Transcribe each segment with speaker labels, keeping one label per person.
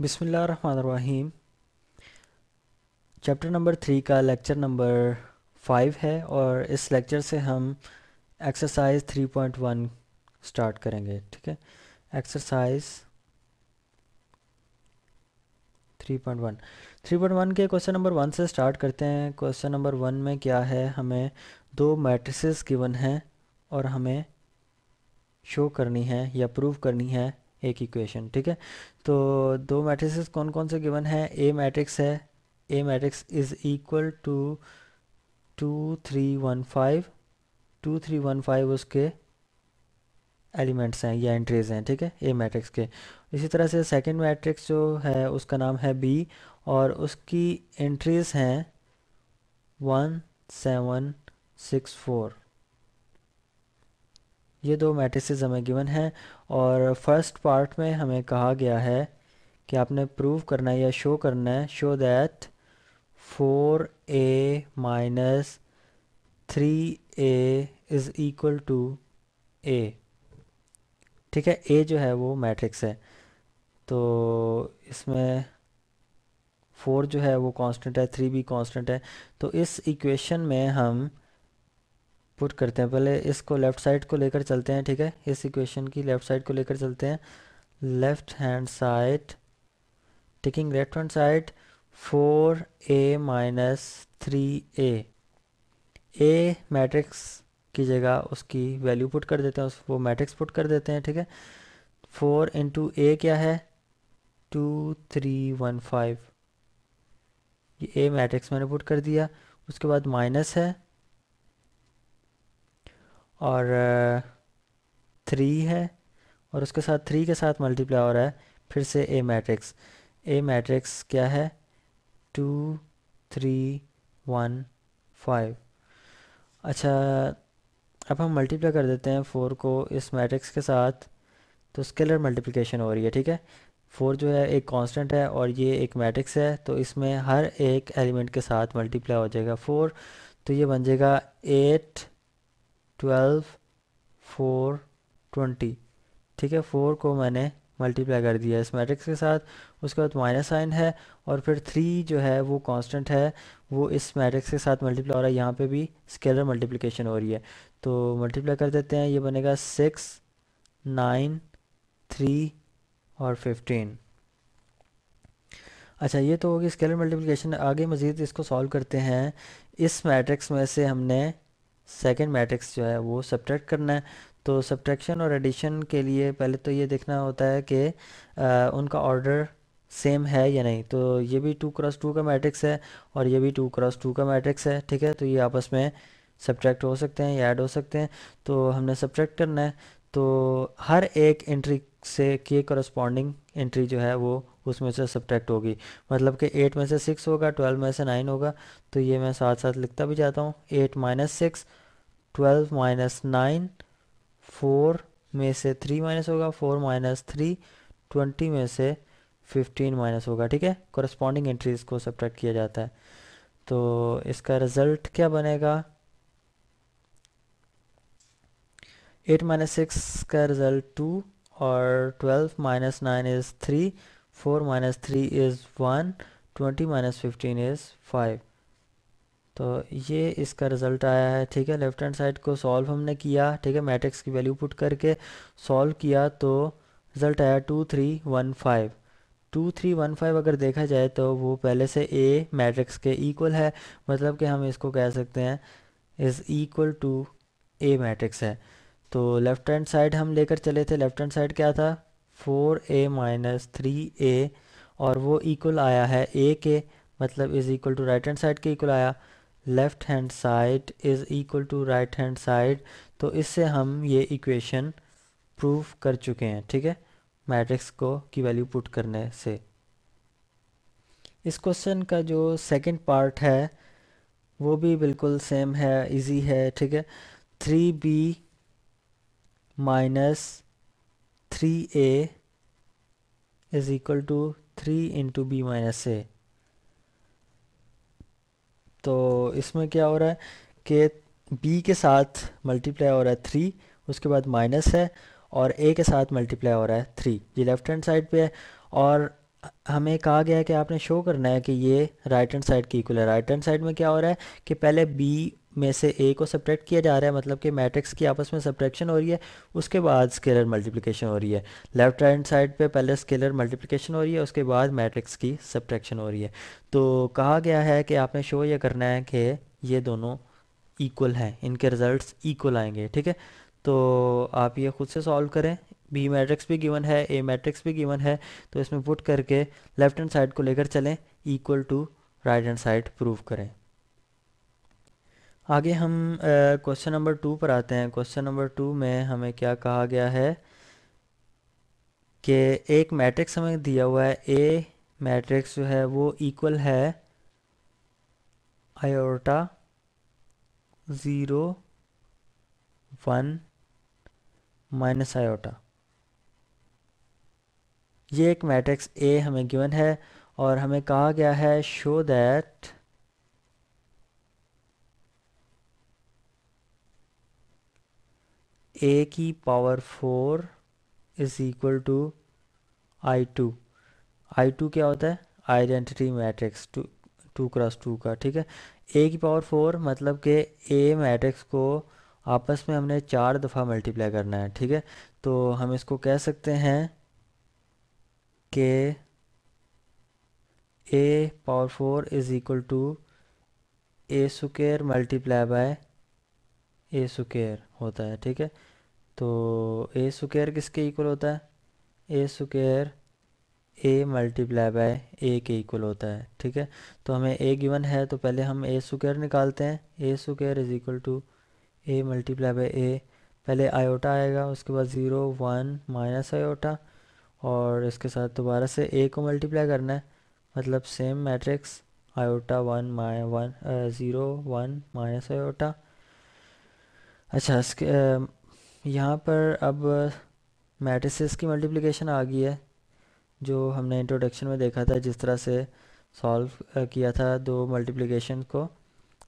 Speaker 1: बिसमीम chapter number three का lecture number five है और इस लेक्चर से हम exercise three point one start करेंगे ठीक है exercise three point one three point one के क्वेश्चन नंबर वन से स्टार्ट करते हैं क्वेश्चन नंबर वन में क्या है हमें दो मैट्रिसेस गिवन हैं और हमें शो करनी है या प्रूव करनी है एक इक्वेशन ठीक है तो दो मैट्रिक्स कौन कौन से गिवन है ए मैट्रिक्स है A matrix is equal to two three one five two three one five उसके एलिमेंट्स हैं या एंट्रीज हैं ठीक है ए मैट्रिक्स के इसी तरह से सेकंड मैट्रिक्स जो है उसका नाम है बी और उसकी एंट्रीज हैं वन सेवन सिक्स फोर ये दो मैट्रिसेस हमें गिवन हैं और फर्स्ट पार्ट में हमें कहा गया है कि आपने प्रूव करना है या शो करना है show that four A minus three A is equal to A ठीक है ए जो है वो मैट्रिक्स है तो इसमें फोर जो है वो कांस्टेंट है थ्री भी कांस्टेंट है तो इस इक्वेशन में हम पुट करते हैं पहले इसको लेफ़्ट साइड को लेकर चलते हैं ठीक है इस इक्वेशन की लेफ़्ट साइड को लेकर चलते हैं left hand side taking left hand side four A minus three A A matrix की जगह उसकी वैल्यू पुट कर देते हैं उस वो मैट्रिक्स पुट कर देते हैं ठीक है फोर इंटू ए क्या है टू थ्री वन फाइव ये ए मैट्रिक्स मैंने पुट कर दिया उसके बाद माइनस है और थ्री है और उसके साथ थ्री के साथ मल्टीप्लाई हो रहा है फिर से ए मैट्रिक्स ए मैट्रिक्स क्या है टू थ्री वन फाइव अच्छा अब हम मल्टीप्लाई कर देते हैं फोर को इस मैट्रिक्स के साथ तो स्केलर मल्टीप्लिकेशन हो रही है ठीक है फोर जो है एक कांस्टेंट है और ये एक मैट्रिक्स है तो इसमें हर एक एलिमेंट के साथ मल्टीप्लाई हो जाएगा फोर तो ये बन जाएगा एट ट्वेल्व फोर ट्वेंटी ठीक है फोर को मैंने मल्टीप्लाई कर दिया इस मैट्रिक्स के साथ उसके बाद माइनस साइन है और फिर थ्री जो है वो कांस्टेंट है वो इस मैट्रिक्स के साथ मल्टीप्लाई हो रहा है यहाँ पे भी स्केलर मल्टीप्लिकेशन हो रही है तो मल्टीप्लाई कर देते हैं ये बनेगा सिक्स नाइन थ्री और फिफ्टीन अच्छा ये तो होगी स्केलर मल्टीप्लिकेशन आगे मज़ीद इसको सॉल्व करते हैं इस मैट्रिक्स में से हमने सेकेंड मैट्रिक्स जो है वो सब्ट्रैक्ट करना है तो सब्ट्रैक्शन और एडिशन के लिए पहले तो ये देखना होता है कि उनका ऑर्डर सेम है या नहीं तो ये भी टू क्रॉस टू का मैट्रिक्स है और ये भी टू क्रॉस टू का मैट्रिक्स है ठीक है तो ये आपस में सब्ट्रैक्ट हो सकते हैं या ऐड हो सकते हैं तो हमने सब्ट्रैक्ट करना है तो हर एक एंट्री से के करस्पॉन्डिंग एंट्री जो है वो उसमें से सब्ट्रैक्ट होगी मतलब कि एट में से सिक्स होगा ट्वेल्व में से नाइन होगा तो ये मैं साथ साथ लिखता भी जाता हूँ eight minus six twelve minus nine four में से थ्री माइनस होगा फोर माइनस थ्री ट्वेंटी में से फिफ्टीन माइनस होगा ठीक है कॉरस्पॉन्डिंग एंट्रीज को सब्ट्रैक्ट किया जाता है तो इसका रिजल्ट क्या बनेगा एट माइनस सिक्स का रिजल्ट टू और twelve minus nine is three four minus three is one twenty minus fifteen is five तो ये इसका रिज़ल्ट आया है ठीक है लेफ्ट हैंड साइड को सॉल्व हमने किया ठीक है मैट्रिक्स की वैल्यू पुट करके सॉल्व किया तो रिज़ल्ट आया two three one five two three one five अगर देखा जाए तो वो पहले से ए मैट्रिक्स के इक्वल है मतलब कि हम इसको कह सकते हैं is equal to A matrix है तो लेफ़्ट हैंड साइड हम लेकर चले थे लेफ़्ट हैंड साइड क्या था four A minus three A और वो इक्वल आया है ए के मतलब is equal to right hand side के इक्वल आया left hand side is equal to right hand side तो इससे हम ये इक्वेशन प्रूव कर चुके हैं ठीक है मैट्रिक्स को की वैल्यू पुट करने से इस क्वेश्चन का जो सेकंड पार्ट है वो भी बिल्कुल सेम है इजी है ठीक है three B minus three A is equal to three into B minus A तो इसमें क्या हो रहा है कि बी के साथ मल्टीप्लाई हो रहा है थ्री उसके बाद माइनस है और ए के साथ मल्टीप्लाई हो रहा है थ्री ये लेफ़्ट हैंड साइड पे है और हमें कहा गया है कि आपने शो करना है कि ये राइट हैंड साइड की इक्वल है राइट हैंड साइड में क्या हो रहा है कि पहले बी में से ए को सब्ट्रैक्ट किया जा रहा है मतलब कि मैट्रिक्स की आपस में सब्ट्रैक्शन हो रही है उसके बाद स्केलर मल्टीप्लिकेशन हो रही है लेफ्ट हैंड साइड पे पहले स्केलर मल्टीप्लिकेशन हो रही है उसके बाद मैट्रिक्स की सब्ट्रैक्शन हो रही है तो कहा गया है कि आपने शो ये करना है कि ये दोनों इक्वल हैं इनके रिजल्ट इक्वल आएंगे ठीक है तो आप ये खुद से सॉल्व करें बी मैट्रिक्स भी गिवन है ए मैट्रिक्स भी गिवन है तो इसमें पुट करके लेफ्ट हैंड साइड को लेकर चलें equal to right hand side prove करें आगे हम क्वेश्चन नंबर टू पर आते हैं क्वेश्चन नंबर टू में हमें क्या कहा गया है कि एक मैट्रिक्स हमें दिया हुआ है ए मैट्रिक्स जो है वो इक्वल है iota zero one minus iota ये एक मैट्रिक्स ए हमें गिवन है और हमें कहा गया है शो दैट ए की power four is equal to I two I two क्या होता है identity matrix two two cross two का ठीक है ए की पावर फोर मतलब कि ए मैट्रिक्स को आपस में हमने चार दफ़ा मल्टीप्लाई करना है ठीक है तो हम इसको कह सकते हैं कि A power four is equal to A square multiply by A square होता है ठीक है तो ए स्क्र किसके इक्वल होता है A square A multiply by A के इक्वल होता है ठीक है तो हमें ए गिवन है तो पहले हम ए स्क्र निकालते हैं A square is equal to A multiply by A पहले आयोटा आएगा उसके बाद ज़ीरो वन माइनस आयोटा और इसके साथ दोबारा से ए को मल्टीप्लाई करना है मतलब सेम मैट्रिक्स आयोटा वन माइ one zero one minus iota अच्छा इसके यहाँ पर अब मैट्रिसेस की मल्टीप्लिकेशन आ गई है जो हमने इंट्रोडक्शन में देखा था जिस तरह से सॉल्व किया था दो मल्टीप्लिकेशन को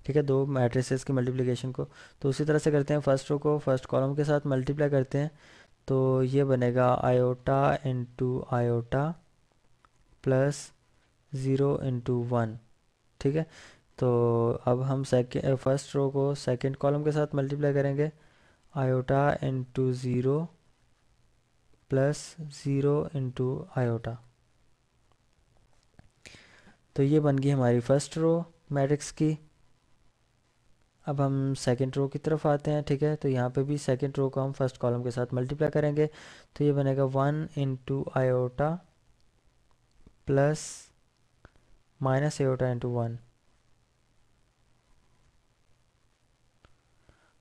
Speaker 1: ठीक है दो मैट्रिसेस की मल्टीप्लिकेशन को तो उसी तरह से करते हैं फर्स्ट रो को फर्स्ट कॉलम के साथ मल्टीप्लाई करते हैं तो ये बनेगा iota into iota plus zero into one ठीक है तो अब हम सेकेंड फर्स्ट रो को सेकेंड कॉलम के साथ मल्टीप्लाई करेंगे iota into 0 plus 0 into iota तो ये बन गई हमारी फर्स्ट रो मैट्रिक्स की अब हम सेकंड रो की तरफ आते हैं ठीक है तो यहाँ पे भी सेकंड रो को हम फर्स्ट कॉलम के साथ मल्टीप्लाई करेंगे तो ये बनेगा one into iota plus minus iota into one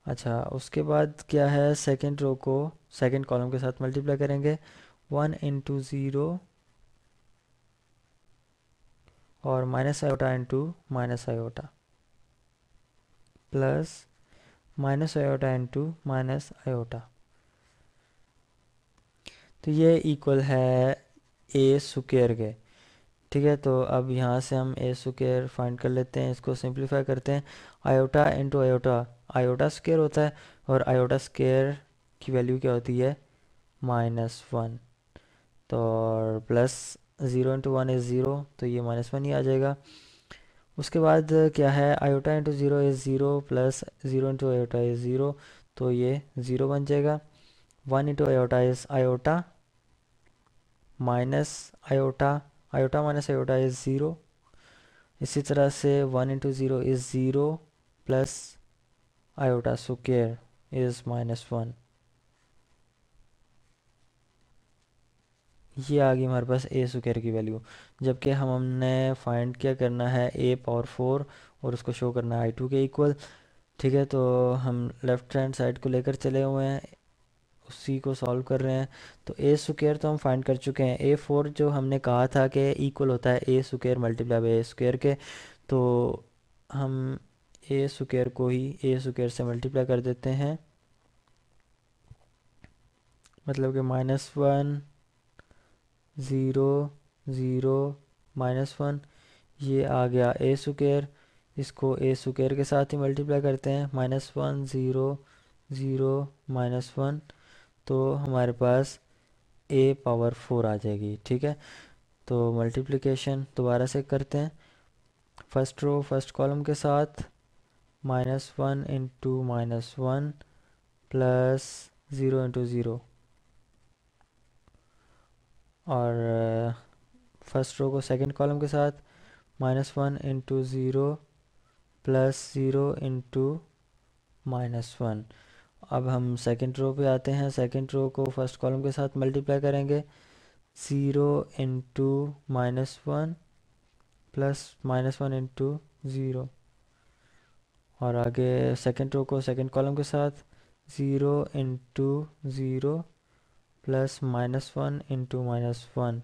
Speaker 1: अच्छा उसके बाद क्या है सेकेंड रो को सेकेंड कॉलम के साथ मल्टीप्लाई करेंगे वन इंटू ज़ीरो और minus iota into minus iota plus minus iota into minus iota तो ये इक्वल है ए स्क्वेयर के ठीक है तो अब यहाँ से हम ए स्क्र फाइंड कर लेते हैं इसको सिंप्लीफाई करते हैं iota into iota iota square होता है और आयोटा स्केयर की वैल्यू क्या होती है माइनस वन तो और plus zero into one is zero तो ये माइनस वन ही आ जाएगा उसके बाद क्या है iota into zero is zero plus zero into iota is zero तो ये ज़ीरो बन जाएगा one into iota is iota minus iota iota minus iota is zero इसी तरह से one into zero is zero plus iota so is minus one ये आ गई हमारे पास ए स्क्र की वैल्यू जबकि हम हमने फाइंड क्या करना है ए पावर फोर और उसको शो करना है आई टू के इक्वल ठीक है तो हम लेफ़्ट हैंड साइड को लेकर चले हुए हैं सी को सॉल्व कर रहे हैं तो ए स्क्र तो हम फाइंड कर चुके हैं ए फोर जो हमने कहा था कि इक्वल होता है A square multiply by A square के तो हम ए स्क्र को ही ए स्क्र से मल्टीप्लाई कर देते हैं मतलब कि minus one zero zero minus one ये आ गया ए स्क्र इसको ए स्क्र के साथ ही मल्टीप्लाई करते हैं minus one zero zero minus one तो हमारे पास ए पावर फोर आ जाएगी ठीक है तो मल्टीप्लिकेशन दोबारा से करते हैं फर्स्ट रो फर्स्ट कॉलम के साथ minus one into minus one plus zero into zero और फर्स्ट uh, रो को सेकंड कॉलम के साथ minus one into zero plus zero into minus one अब हम सेकंड रो पे आते हैं सेकंड रो को फर्स्ट कॉलम के साथ मल्टीप्लाई करेंगे zero into minus one plus minus one into zero और आगे सेकंड रो को सेकंड कॉलम के साथ zero into zero plus minus one into minus one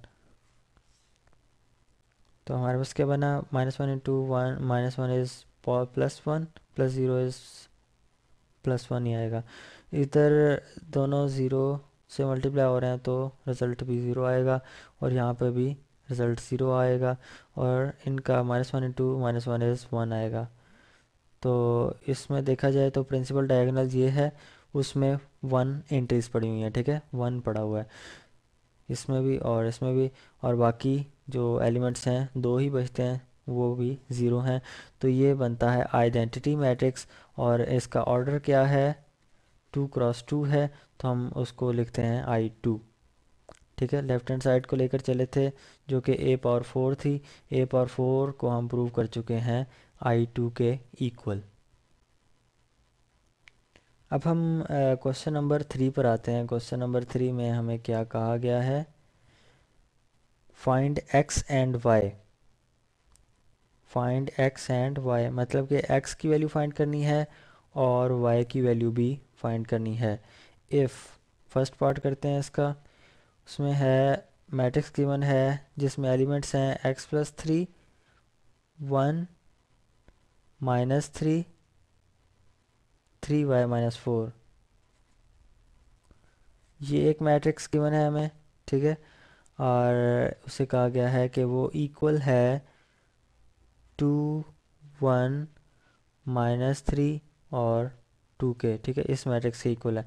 Speaker 1: तो हमारे पास क्या बना minus one into one minus one is plus one plus zero is plus one ही आएगा इधर दोनों ज़ीरो से मल्टीप्लाई हो रहे हैं तो रिज़ल्ट भी ज़ीरो आएगा और यहाँ पे भी रिज़ल्ट ज़ीरो आएगा और इनका minus one into minus one is one आएगा तो इसमें देखा जाए तो प्रिंसिपल डायगनल ये है उसमें वन एंट्रीज पड़ी हुई हैं ठीक है वन पड़ा हुआ है इसमें भी और इसमें भी और बाकी जो एलिमेंट्स हैं दो ही बचते हैं वो भी ज़ीरो हैं तो ये बनता है आइडेंटिटी मैट्रिक्स और इसका ऑर्डर क्या है टू क्रॉस टू है तो हम उसको लिखते हैं आई टू ठीक है लेफ्ट हैंड साइड को लेकर चले थे जो कि ए पावर फोर थी ए पावर फोर को हम प्रूव कर चुके हैं आई टू के इक्वल अब हम क्वेश्चन नंबर थ्री पर आते हैं क्वेश्चन नंबर थ्री में हमें क्या कहा गया है find x and y find x and y मतलब कि एक्स की वैल्यू फाइंड करनी है और वाई की वैल्यू भी फाइंड करनी है इफ़ फर्स्ट पार्ट करते हैं इसका उसमें है मैट्रिक्स गिवन है जिसमें एलिमेंट्स हैं x plus three one minus three three y minus four ये एक मैट्रिक्स गिवन है हमें ठीक है और उसे कहा गया है कि वो इक्वल है टू वन माइनस थ्री और टू के ठीक है इस मैट्रिक्स के इक्वल है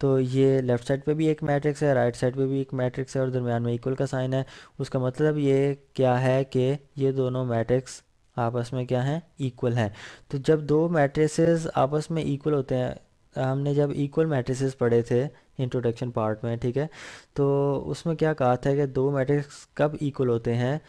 Speaker 1: तो ये लेफ्ट साइड पे भी एक मैट्रिक्स है राइट साइड पे भी एक मैट्रिक्स है और दरमियान में इक्वल का साइन है उसका मतलब ये क्या है कि ये दोनों मैट्रिक्स आपस में क्या हैं इक्वल हैं तो जब दो मैट्रिसेस आपस में इक्वल होते हैं हमने जब इक्वल मैट्रिसेस पढ़े थे इंट्रोडक्शन पार्ट में ठीक है तो उसमें क्या कहा था कि दो मैट्रिक्स कब इक्वल होते हैं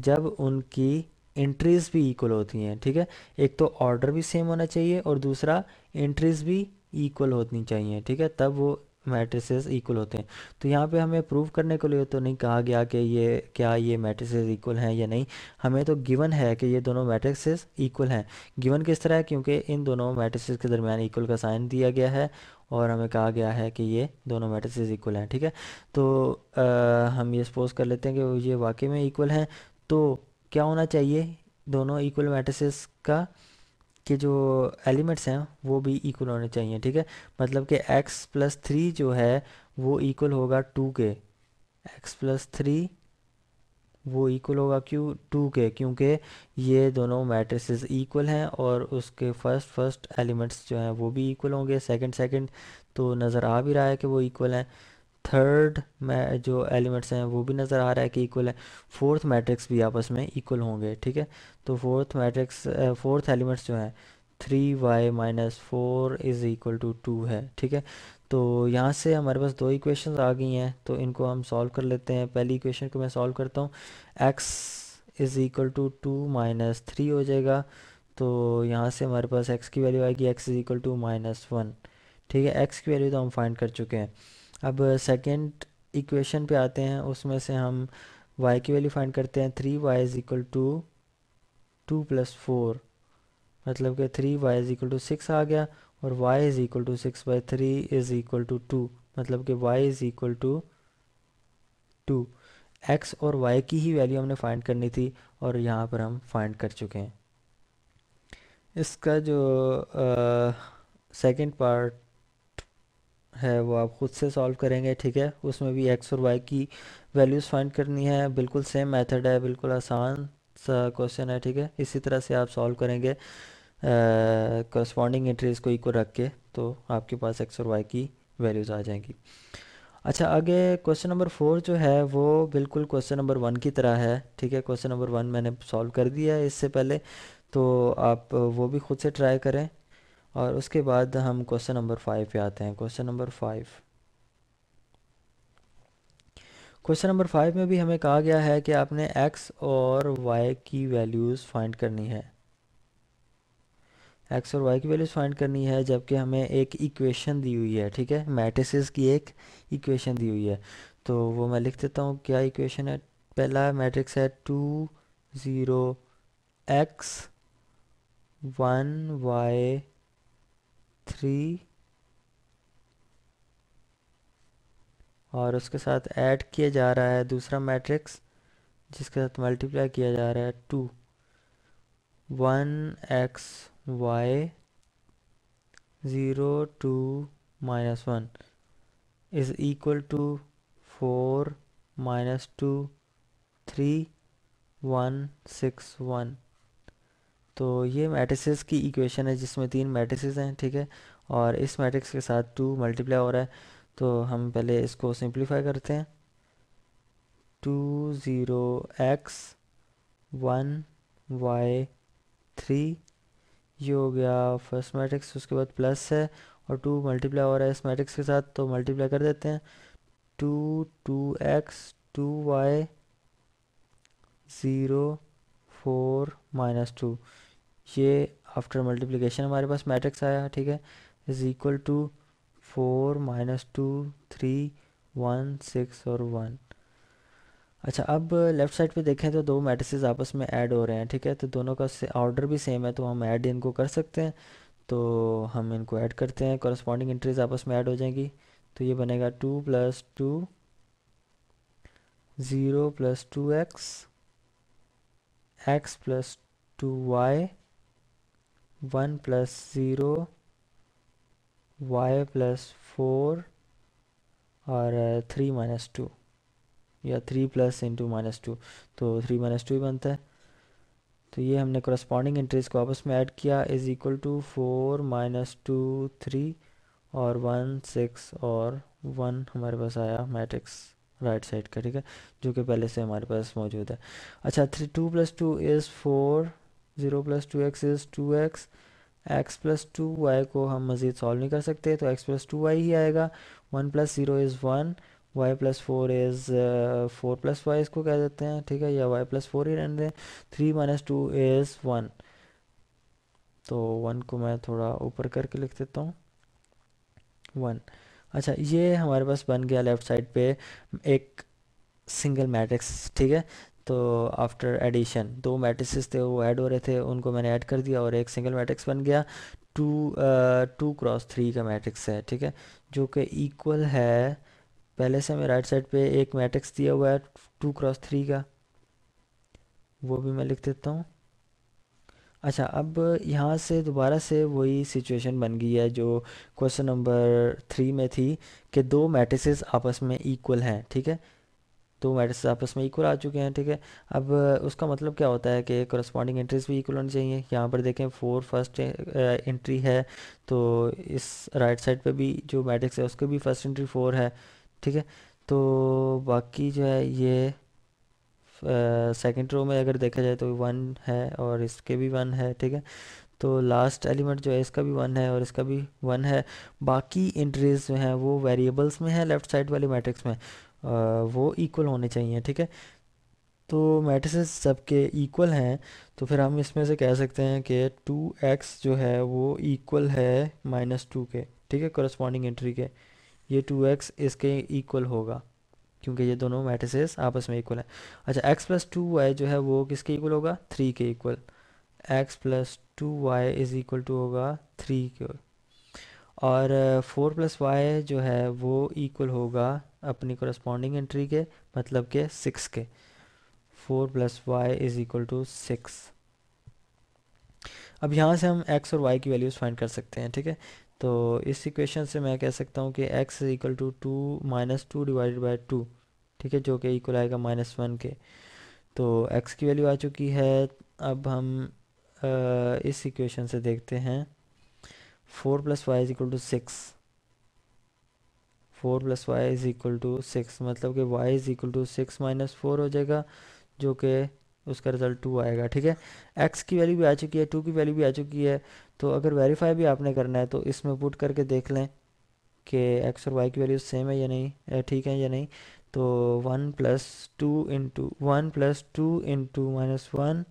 Speaker 1: जब उनकी एंट्रीज़ भी इक्वल होती हैं ठीक है एक तो ऑर्डर भी सेम होना चाहिए और दूसरा एंट्रीज़ भी इक्वल होनी चाहिए ठीक है तब वो मैट्रिसेस इक्वल होते हैं तो यहाँ पे हमें प्रूव करने के लिए तो नहीं कहा गया कि ये क्या ये मैट्रिसेस इक्वल हैं या नहीं हमें तो गिवन है कि ये दोनों मैट्रिसेस इक्वल हैं गिवन किस तरह है क्योंकि इन दोनों मैट्रिसेस के दरमियान इक्वल का साइन दिया गया है और हमें कहा गया है कि ये दोनों मैट्रिसेस इक्वल हैं ठीक है तो आ, हम ये सपोज कर लेते हैं कि ये वाकई में इक्वल हैं तो क्या होना चाहिए दोनों इक्वल मैट्रिसेस का के जो एलिमेंट्स हैं वो भी इक्वल होने चाहिए ठीक है मतलब कि x प्लस थ्री जो है वो इक्वल होगा टू के एक्स प्लस थ्री वो इक्वल होगा क्यों टू के क्योंकि ये दोनों मैट्रिसेस इक्वल हैं और उसके फर्स्ट फर्स्ट एलिमेंट्स जो हैं वो भी इक्वल होंगे सेकंड सेकंड तो नज़र आ भी रहा है कि वो इक्वल हैं थर्ड में जो एलिमेंट्स हैं वो भी नज़र आ रहा है कि इक्वल है फोर्थ मैट्रिक्स भी आपस में इक्वल होंगे ठीक है तो फोर्थ मैट्रिक्स फोर्थ एलिमेंट्स जो हैं three y minus four is equal to two है ठीक है तो यहाँ से हमारे पास दो इक्वेशंस आ गई हैं तो इनको हम सॉल्व कर लेते हैं पहली इक्वेशन को मैं सॉल्व करता हूँ x is equal to two minus three हो जाएगा तो यहाँ से हमारे पास एक्स की वैल्यू आएगी x is equal to minus one ठीक है एक्स की वैल्यू तो हम फाइंड कर चुके हैं अब सेकेंड इक्वेशन पे आते हैं उसमें से हम y की वैल्यू फाइंड करते हैं three y is equal to two plus four मतलब कि three y is equal to six आ गया और y is equal to six by three is equal to two मतलब कि y is equal to two x और y की ही वैल्यू हमने फाइंड करनी थी और यहाँ पर हम फाइंड कर चुके हैं इसका जो uh, पार्ट है वो आप ख़ुद से सॉल्व करेंगे ठीक है उसमें भी एक्स और वाई की वैल्यूज़ फाइंड करनी है बिल्कुल सेम मेथड है बिल्कुल आसान सा क्वेश्चन है ठीक है इसी तरह से आप सॉल्व करेंगे करस्पॉन्डिंग इंट्रीज को इक्वल रख के तो आपके पास एक्स और वाई की वैल्यूज़ आ जाएंगी अच्छा आगे क्वेश्चन नंबर फोर जो है वो बिल्कुल क्वेश्चन नंबर वन की तरह है ठीक है क्वेश्चन नंबर वन मैंने सॉल्व कर दिया है इससे पहले तो आप वो भी खुद से ट्राई करें और उसके बाद हम क्वेश्चन नंबर फाइव पे आते हैं question number five question number five में भी हमें कहा गया है कि आपने एक्स और वाई की वैल्यूज़ फाइंड करनी है एक्स और वाई की वैल्यूज़ फाइंड करनी है जबकि हमें एक इक्वेशन दी हुई है ठीक है मैट्रिसेस की एक इक्वेशन दी हुई है तो वो मैं लिख देता हूँ क्या इक्वेशन है पहला मैट्रिक्स है two zero x one y three और उसके साथ ऐड किया जा रहा है दूसरा मैट्रिक्स जिसके साथ मल्टीप्लाई किया जा रहा है two one x y zero two minus one is equal to four minus two three one six one तो ये मैट्रिसेस की इक्वेशन है जिसमें तीन मैट्रिसेस हैं ठीक है और इस मैट्रिक्स के साथ टू मल्टीप्लाई हो रहा है तो हम पहले इसको सिंप्लीफाई करते हैं two zero x one y three ये हो गया फर्स्ट मैट्रिक्स उसके बाद प्लस है और टू मल्टीप्लाई हो रहा है इस मैट्रिक्स के साथ तो मल्टीप्लाई कर देते हैं two two x two y zero four minus two ये आफ्टर मल्टीप्लिकेशन हमारे पास मैट्रिक्स आया ठीक है is equal to four minus two three one six और वन अच्छा अब लेफ्ट साइड पे देखें तो दो मैट्रिसेस आपस में ऐड हो रहे हैं ठीक है तो दोनों का ऑर्डर भी सेम है तो हम ऐड इनको कर सकते हैं तो हम इनको ऐड करते हैं कॉरस्पॉन्डिंग एंट्रीज आपस में ऐड हो जाएंगी तो ये बनेगा two plus two zero plus two x x plus two y one plus zero y plus four और थ्री माइनस टू या three plus into minus two तो थ्री माइनस टू ही बनता है तो ये हमने करस्पॉन्डिंग इंटरेस्ट को आपस में ऐड किया is equal to four minus two three और वन सिक्स और वन हमारे पास आया मैट्रिक्स राइट साइड का ठीक है जो कि पहले से हमारे पास मौजूद है अच्छा three two plus two is four zero plus two x is two x x plus two y को हम मज़ीद सॉल्व नहीं कर सकते तो एक्स प्लस टू वाई ही आएगा one plus zero is one y plus four is four plus y इसको कह देते हैं ठीक है या वाई प्लस फोर ही रहने दें three minus two is one तो वन को मैं थोड़ा ऊपर करके लिख देता हूँ वन अच्छा ये हमारे पास बन गया लेफ़्ट साइड पे एक सिंगल मैट्रिक्स ठीक है तो आफ्टर एडिशन दो मैट्रिसेस थे वो ऐड हो रहे थे उनको मैंने ऐड कर दिया और एक सिंगल मैट्रिक्स बन गया टू टू क्रॉस थ्री का मैट्रिक्स है ठीक है जो कि इक्वल है पहले से हमें राइट साइड पे एक मैट्रिक्स दिया हुआ है टू क्रॉस थ्री का वो भी मैं लिख देता हूँ अच्छा अब यहाँ से दोबारा से वही सिचुएशन बन गई है जो क्वेश्चन नंबर थ्री में थी कि दो मैट्रिसेस आपस में इक्वल हैं ठीक है दो तो मैट्रिक्स आपस में इक्वल आ चुके हैं ठीक है अब उसका मतलब क्या होता है कि करस्पॉन्डिंग एंट्रीज भी इक्वल होनी चाहिए यहाँ पर देखें फोर फर्स्ट एंट्री है तो इस राइट साइड पर भी जो मैट्रिक्स है उसके भी फर्स्ट एंट्री फोर है ठीक है तो बाकी जो है ये सेकेंड रो में अगर देखा जाए तो वन है और इसके भी वन है ठीक है तो लास्ट एलिमेंट जो है इसका भी वन है और इसका भी वन है बाकी एंट्रीज जो हैं वो वेरिएबल्स में है लेफ्ट साइड वाले मैट्रिक्स में वो इक्वल होने चाहिए ठीक है तो मैट्रिस सबके इक्वल हैं तो फिर हम इसमें से कह सकते हैं कि टू एक्स जो है वो इक्वल है माइनस टू के ठीक है करस्पॉन्डिंग एंट्री के ये टू एक्स इसके इक्वल होगा क्योंकि ये दोनों मैट्रिस आपस में इक्वल हैं अच्छा एक्स प्लस टू वाई जो है वो किसके इक्वल होगा थ्री के equal x plus two y is equal to होगा थ्री के और फोर प्लस वाई जो है वो इक्वल होगा अपनी करस्पॉन्डिंग एंट्री के मतलब के सिक्स के four plus y is equal to six अब यहाँ से हम एक्स और वाई की वैल्यूज़ फाइंड कर सकते हैं ठीक है तो इस इक्वेशन से मैं कह सकता हूँ कि x is equal to two minus two divided by two ठीक है जो कि इक्वल आएगा माइनस वन के तो एक्स की वैल्यू आ चुकी है अब हम आ, इस इक्वेशन से देखते हैं four plus y is equal to six four plus y is equal to six मतलब कि y is equal to six minus four हो जाएगा जो कि उसका रिजल्ट टू आएगा ठीक है एक्स की वैल्यू भी आ चुकी है टू की वैल्यू भी आ चुकी है तो अगर वेरीफाई भी आपने करना है तो इसमें पुट करके देख लें कि एक्स और वाई की वैल्यू सेम है या नहीं ठीक है या नहीं तो one plus two into one plus two into minus one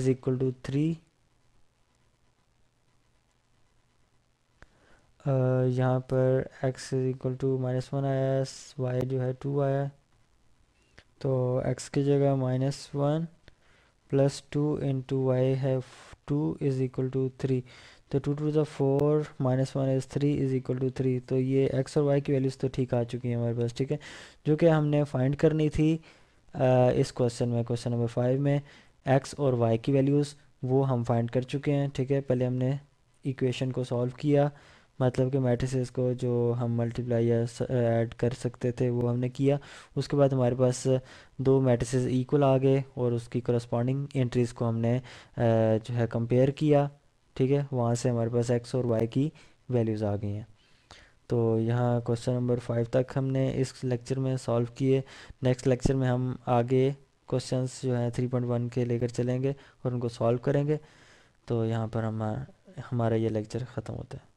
Speaker 1: is equal to three यहाँ पर x is equal to minus one आया है वाई जो है टू आया तो x की जगह minus one plus two into y है two is equal to three तो टू टू ज़ा four minus one is three is equal to three तो ये एक्स और वाई की वैल्यूज़ तो ठीक आ चुकी हैं हमारे पास ठीक है जो कि हमने फाइंड करनी थी आ, इस क्वेश्चन में क्वेश्चन नंबर फाइव में एक्स और वाई की वैल्यूज़ वो हम फाइंड कर चुके हैं ठीक है पहले हमने इक्वेशन को सॉल्व किया मतलब कि मैट्रिसेस को जो हम मल्टीप्लाई या ऐड कर सकते थे वो हमने किया उसके बाद हमारे पास दो मैट्रिसेस इक्वल आ गए और उसकी करस्पॉन्डिंग एंट्रीज़ को हमने जो है कंपेयर किया ठीक है वहाँ से हमारे पास एक्स और वाई की वैल्यूज़ आ गई हैं तो यहाँ क्वेश्चन नंबर फाइव तक हमने इस लेक्चर में सॉल्व किए नेक्स्ट लेक्चर में हम आगे क्वेश्चंस जो हैं थ्री पॉइंट वन के लेकर चलेंगे और उनको सॉल्व करेंगे तो यहाँ पर हम हमारा ये लेक्चर ख़त्म होता है